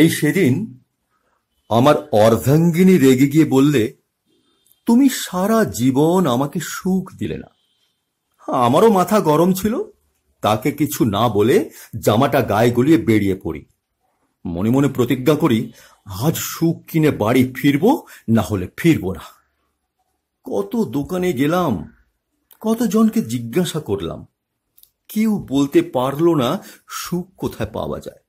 এই সেদিন আমার অর্ধাঙ্গিনী রেগে গিয়ে বললে তুমি সারা জীবন আমাকে সুখ দিলে না আমারও মাথা গরম ছিল তাকে কিছু না বলে জামাটা গায়ে গলিয়ে বেরিয়ে পড়ি মনে মনে প্রতিজ্ঞা করি আজ সুখ কিনে বাড়ি ফিরব না হলে ফিরব না কত দোকানে গেলাম কতজনকে জিজ্ঞাসা করলাম কেউ বলতে পারল না সুখ কোথায় পাওয়া যায়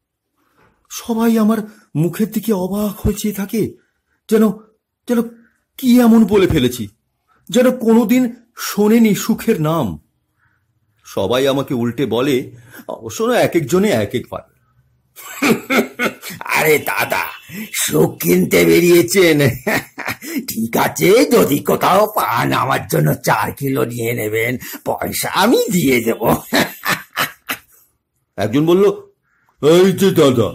সবাই আমার মুখের দিকে অবাক হয়েছে থাকে যেন যেন কি এমন বলে ফেলেছি যেন কোনোদিন শোনেনি সুখের নাম সবাই আমাকে উল্টে বলে অবশ্য এক একজনে এক এক পারে আরে দাদা সুখ কিনতে বেরিয়েছেন ঠিক আছে যদি কোথাও পান আমার জন্য চার কিলো নিয়ে নেবেন পয়সা আমি দিয়ে দেব একজন বলল এই যে দাদা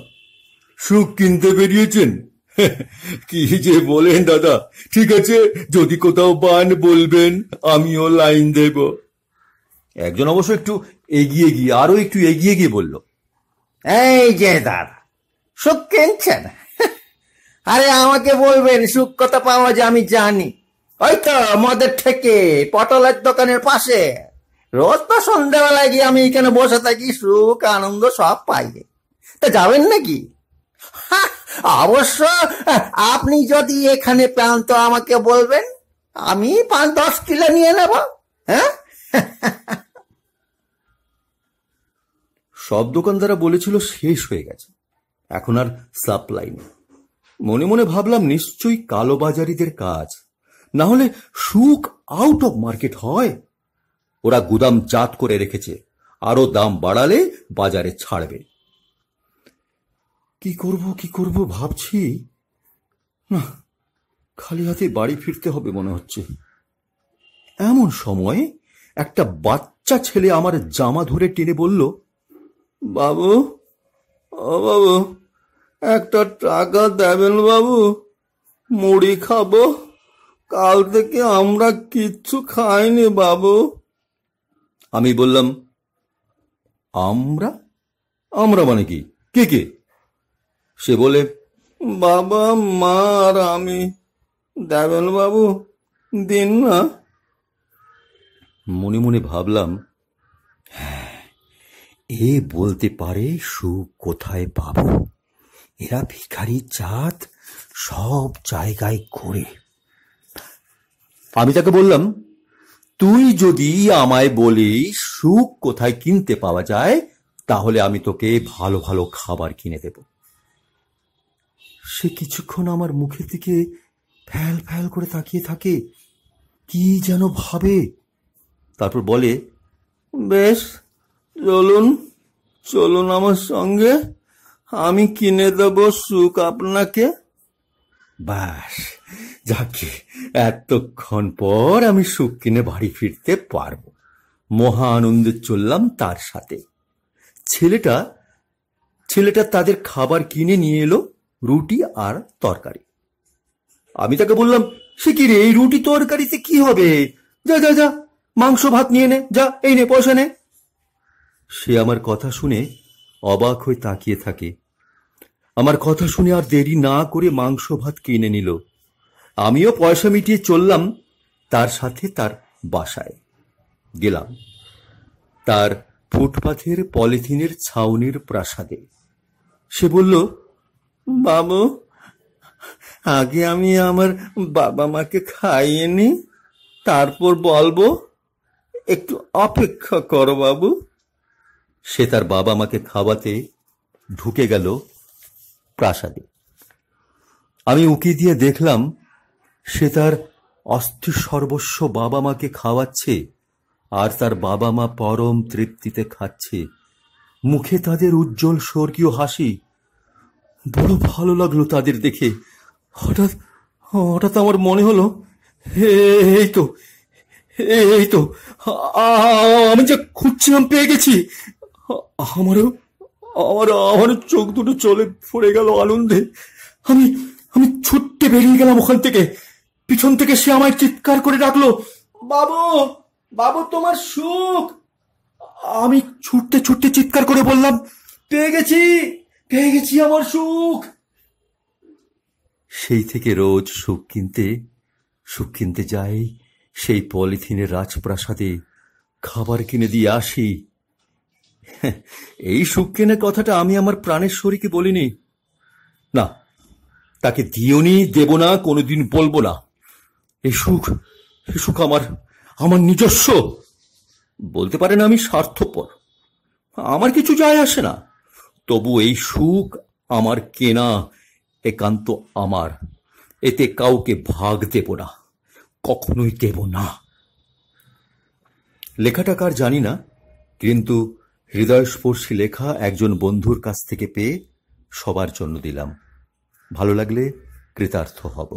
সুখ কিনতে বেরিয়েছেন কি যে বলেন দাদা ঠিক আছে যদি কোথাও বান বলবেন আমিও লাইন দেব একজন অবশ্য একটু এগিয়ে গিয়ে আরো একটু এগিয়ে গিয়ে বলল এই যে দাদা সুখ কিনছেন আরে আমাকে বলবেন সুখ কথা পাওয়া যায় আমি জানি ওই তো মদের থেকে পটলের দোকানের পাশে রোজ তো সন্ধ্যাবেলায় গিয়ে আমি এখানে বসে থাকি সুখ আনন্দ সব পাই তা যাবেন নাকি অবশ্য আপনি যদি এখানে প্রান্ত আমাকে বলবেন আমি পাঁচ দশ কিলো নিয়ে নেব হ্যাঁ সব দোকানদারা বলেছিল শেষ হয়ে গেছে এখন আর সাপ্লাই নেই মনে মনে ভাবলাম নিশ্চয়ই কালোবাজারিদের কাজ না হলে সুখ আউট অফ মার্কেট হয় ওরা গুদাম জাত করে রেখেছে আরো দাম বাড়ালে বাজারে ছাড়বে কি করব কি করব ভাবছি না খালি হাতে বাড়ি ফিরতে হবে মনে হচ্ছে এমন সময় একটা বাচ্চা ছেলে আমার জামা ধরে টেনে বলল বাবু ও বাবু একটা টাকা দেবেন বাবু মুড়ি খাবো কাল থেকে আমরা কিচ্ছু খাইনি বাবু আমি বললাম আমরা আমরা মানে কি কে কে সে বলে বাবা মা আর আমি বাবু দিন না মনে মনে ভাবলাম হ্যাঁ, এ বলতে পারে সুখ কোথায় পাব এরা ভিখারি চাঁদ সব জায়গায় ঘুরে আমি তাকে বললাম তুই যদি আমায় বলিস সুখ কোথায় কিনতে পাওয়া যায় তাহলে আমি তোকে ভালো ভালো খাবার কিনে দেবো সে কিছুক্ষণ আমার মুখের দিকে ফ্যাল ফ্যাল করে তাকিয়ে থাকে কি যেন ভাবে তারপর বলে বেশ চলুন চলুন আমার সঙ্গে আমি কিনে দেব সুখ আপনাকে বাস যাকে এতক্ষণ পর আমি সুখ কিনে বাড়ি ফিরতে পারবো মহা আনন্দে চললাম তার সাথে ছেলেটা ছেলেটা তাদের খাবার কিনে নিয়ে এলো রুটি আর তরকারি আমি তাকে বললাম সে কি রে এই রুটি তরকারিতে কি হবে যা যা যা মাংস ভাত নিয়ে নে যা এই নে পয়সা নে সে আমার কথা শুনে অবাক হয়ে তাকিয়ে থাকে আমার কথা শুনে আর দেরি না করে মাংস ভাত কিনে নিল আমিও পয়সা মিটিয়ে চললাম তার সাথে তার বাসায় গেলাম তার ফুটপাথের পলিথিনের ছাউনির প্রাসাদে সে বলল বাবু আগে আমি আমার বাবা মাকে খাইয়ে নি তারপর বলবো একটু অপেক্ষা করো বাবু সে তার বাবা মাকে খাওয়াতে ঢুকে গেল প্রাসাদে আমি উকি দিয়ে দেখলাম সে তার অস্থি সর্বস্ব বাবা মাকে খাওয়াচ্ছে আর তার বাবা মা পরম তৃপ্তিতে খাচ্ছে মুখে তাদের উজ্জ্বল স্বর্গীয় হাসি বড় ভালো লাগলো তাদের দেখে হঠাৎ হঠাৎ আমার মনে হলো এই তো এই তো আমি যা খুঁজছিলাম পেয়ে গেছি আমারও আমার আমার চোখ দুটো চলে পড়ে গেল আনন্দে আমি আমি ছুটতে বেরিয়ে গেলাম ওখান থেকে পিছন থেকে সে আমায় চিৎকার করে ডাকলো বাবু বাবু তোমার সুখ আমি ছুটতে ছুটতে চিৎকার করে বললাম পেয়ে গেছি পেয়ে গেছি আমার সুখ সেই থেকে রোজ সুখ কিনতে সুখ কিনতে যাই সেই পলিথিনের রাজপ্রাসাদে খাবার কিনে দিয়ে আসি এই সুখ কেনে কথাটা আমি আমার প্রাণের শরীকে বলিনি না তাকে দিওনি দেব না কোনোদিন বলবো না এই সুখ সুখ আমার আমার নিজস্ব বলতে পারে না আমি স্বার্থপর আমার কিছু যায় আসে না তবু এই সুখ আমার কেনা একান্ত আমার এতে কাউকে ভাগ দেব না কখনোই দেব না লেখাটা কার জানি না কিন্তু হৃদয়স্পর্শী লেখা একজন বন্ধুর কাছ থেকে পেয়ে সবার জন্য দিলাম ভালো লাগলে কৃতার্থ হব